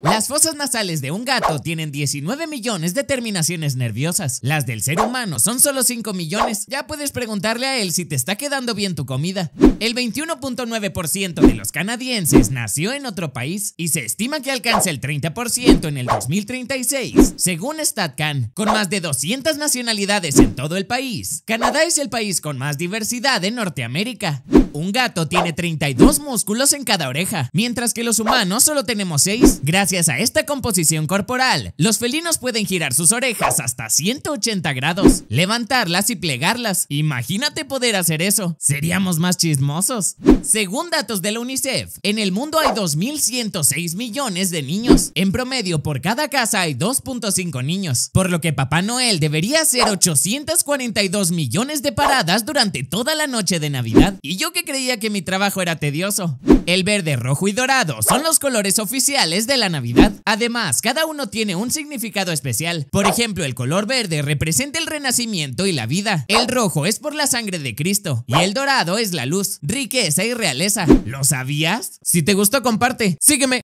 Las fosas nasales de un gato tienen 19 millones de terminaciones nerviosas. Las del ser humano son solo 5 millones. Ya puedes preguntarle a él si te está quedando bien tu comida. El 21.9% de los canadienses nació en otro país y se estima que alcanza el 30% en el 2036. Según StatCan, con más de 200 nacionalidades en todo el país, Canadá es el país con más diversidad en Norteamérica. Un gato tiene 32 músculos en cada oreja, mientras que los humanos solo tenemos 6. Gracias a esta composición corporal, los felinos pueden girar sus orejas hasta 180 grados, levantarlas y plegarlas. Imagínate poder hacer eso. Seríamos más chismosos. Según datos de la UNICEF, en el mundo hay 2.106 millones de niños. En promedio, por cada casa hay 2.5 niños, por lo que Papá Noel debería hacer 842 millones de paradas durante toda la noche de Navidad. ¿Y creía que mi trabajo era tedioso. El verde, rojo y dorado son los colores oficiales de la Navidad. Además, cada uno tiene un significado especial. Por ejemplo, el color verde representa el renacimiento y la vida. El rojo es por la sangre de Cristo. Y el dorado es la luz, riqueza y realeza. ¿Lo sabías? Si te gustó, comparte. Sígueme.